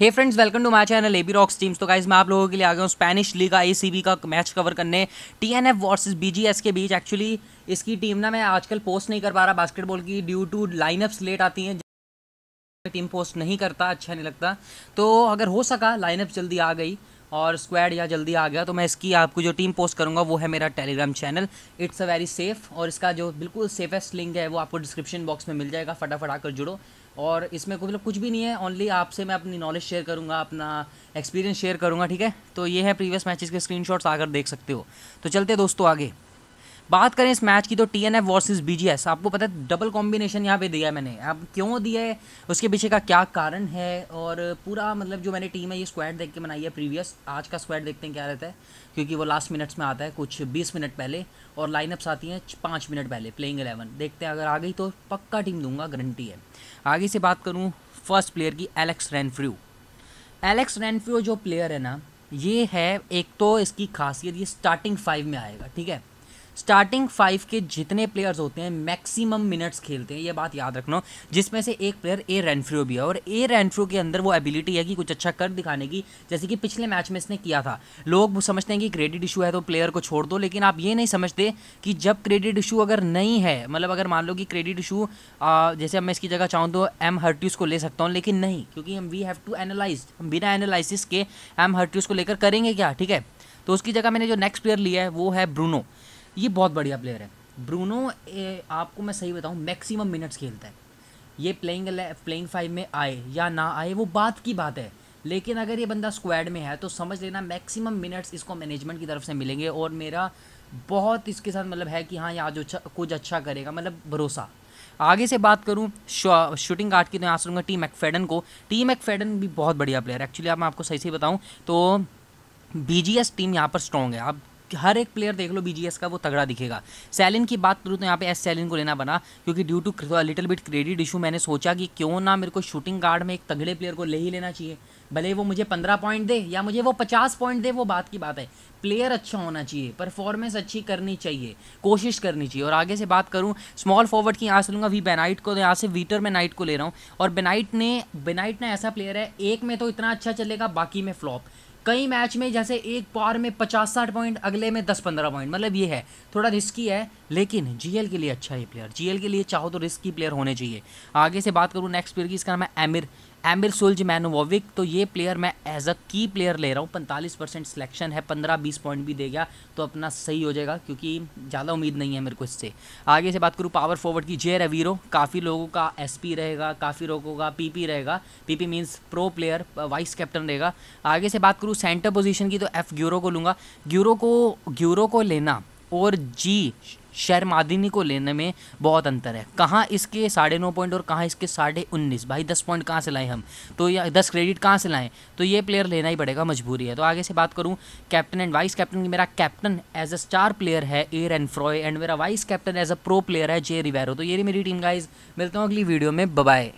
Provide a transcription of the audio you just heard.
hey friends welcome to my channel AB rocks teams तो guys मैं आप लोगों के लिए आ गया हूँ स्पेनिश का एसीबी का मैच कवर करने टीएनएफ वर्सेस बीजीएस के बीच एक्चुअली इसकी टीम ना मैं आजकल पोस्ट नहीं कर पा रहा बास्केटबॉल की ड्यू टू लाइनअप्स लेट आती हैं टीम पोस्ट नहीं करता अच्छा नहीं लगता तो अगर हो सका लाइनअप जल्दी आ गई और स्क्वाड या जल्दी आ गया तो मैं इसकी आपको जो टीम पोस्ट करूँगा वो है मेरा Telegram channel it's a very safe और इसका जो बिल्कुल सेफेस्ट लिंक है वो आपको डिस्क्रिप्शन बॉक्स में मिल जाएगा फटाफट आकर जुड़ो और इसमें मतलब कुछ भी नहीं है ओनली आपसे मैं अपनी नॉलेज शेयर करूँगा अपना एक्सपीरियंस शेयर करूँगा ठीक है तो ये है प्रीवियस मैचेस के स्क्रीनशॉट्स आकर देख सकते हो तो चलते दोस्तों आगे बात करें इस मैच की तो T N F versus B G S आपको पता है डबल कॉम्बिनेशन यहाँ पे दिया है मैंने अब क्यों दिया है उसके पीछे का क्या कारण है और पूरा मतलब जो मैंने टीम है ये स्क्वाड देख के बनाई है प्रीवियस आज का स्क्वाड देखते हैं क्या रहता है क्योंकि वो लास्ट मिनट्स में आता है कुछ बीस मिनट पहले और लाइनअप्स आती हैं पाँच मिनट पहले प्लेइंग एलेवन देखते हैं अगर आ गई तो पक्का टीम दूंगा गारंटी है आगे से बात करूँ फर्स्ट प्लेयर की एलेक्स रैनफ्रू एलेक्स रैनफ्रू जो प्लेयर है ना ये है एक तो इसकी खासियत ये स्टार्टिंग फाइव में आएगा ठीक है स्टार्टिंग फाइव के जितने प्लेयर्स होते हैं मैक्सिमम मिनट्स खेलते हैं ये बात याद रखना जिसमें से एक प्लेयर ए रेनफ्रो भी है और ए रेनफ्रो के अंदर वो एबिलिटी है कि कुछ अच्छा कर दिखाने की जैसे कि पिछले मैच में इसने किया था लोग समझते हैं कि क्रेडिट इशू है तो प्लेयर को छोड़ दो लेकिन आप ये नहीं समझते कि जब क्रेडिट इशू अगर नहीं है मतलब अगर मान लो कि क्रेडिट इशू जैसे अब मैं इसकी जगह चाहूँ तो एम हर्ट्यूस को ले सकता हूँ लेकिन नहीं क्योंकि हम वी हैव टू एनालाइज हम बिना एनालिसिस के एम हर्ट्यूस को लेकर करेंगे क्या ठीक है तो उसकी जगह मैंने जो नेक्स्ट प्लेयर लिया है वो है ब्रूनो ये बहुत बढ़िया प्लेयर है ब्रूनो आपको मैं सही बताऊँ मैक्सिमम मिनट्स खेलता है ये प्लेइंग प्लेइंग फाइव में आए या ना आए वो बात की बात है लेकिन अगर ये बंदा स्क्वाड में है तो समझ लेना मैक्सिमम मिनट्स इसको मैनेजमेंट की तरफ से मिलेंगे और मेरा बहुत इसके साथ मतलब है कि हाँ ये आज अच्छा कुछ अच्छा करेगा मतलब भरोसा आगे से बात करूँ शूटिंग गार्ड की तो यहाँ सुनूंगा टीम एक्फेडन को टीम एक्फेडन भी बहुत बढ़िया प्लेयर है एक्चुअली आप मैं आपको सही से बताऊँ तो बी टीम यहाँ पर स्ट्रॉन्ग है आप हर एक प्लेयर देख लो बीजीएस का वो तगड़ा दिखेगा सैलिन की बात करूँ तो यहाँ पे एस सैलिन को लेना बना क्योंकि due to little bit credit issue मैंने सोचा कि क्यों ना मेरे को शूटिंग गार्ड में एक तगड़े प्लेयर को ले ही लेना चाहिए भले वो मुझे पंद्रह पॉइंट दे या मुझे वो पचास पॉइंट दे वो बात की बात है प्लेयर अच्छा होना चाहिए परफॉर्मेंस अच्छी करनी चाहिए कोशिश करनी चाहिए और आगे से बात करूँ स्मॉल फॉरवर्ड की यहाँ से लूँगा वी बेनाइट को तो यहाँ से वीटर में नाइट को ले रहा हूँ और बेनाइट ने बेनाइट ने ऐसा प्लेयर है एक में तो इतना अच्छा चलेगा बाकी में फ्लॉप कई मैच में जैसे एक पार में पचास साठ पॉइंट अगले में दस पंद्रह पॉइंट मतलब ये है थोड़ा रिस्की है लेकिन जीएल के लिए अच्छा है प्लेयर जीएल के लिए चाहो तो रिस्की प्लेयर होने चाहिए आगे से बात करूँ नेक्स्ट प्लेयर की इसका नाम है आमिर एमिर सुलज मैनोविक तो ये प्लेयर मैं एज अ की प्लेयर ले रहा हूँ पैंतालीस परसेंट सिलेक्शन है पंद्रह बीस पॉइंट भी दे गया तो अपना सही हो जाएगा क्योंकि ज़्यादा उम्मीद नहीं है मेरे को इससे आगे से बात करूँ पावर फॉरवर्ड की जे रवीरो काफ़ी लोगों का एस रहेगा काफ़ी लोगों का पी रहेगा P P means pro player vice captain रहेगा आगे से बात करूँ सेंटर पोजिशन की तो एफ ग्यूरो को लूँगा ग्यूरो को ग्यूरो को लेना और जी शर्मादिनी को लेने में बहुत अंतर है कहाँ इसके साढ़े नौ पॉइंट और कहाँ इसके साढ़े उन्नीस भाई दस पॉइंट कहाँ से लाएँ हम तो या दस क्रेडिट कहाँ से लाएँ तो ये प्लेयर लेना ही पड़ेगा मजबूरी है तो आगे से बात करूँ कैप्टन एंड वाइस कैप्टन मेरा captain as a star player है ए फ्रॉय एंड मेरा vice captain as a pro player है जे रिवेरो तो ये मेरी टीम गाइज मिलता हूँ अगली वीडियो में बबाए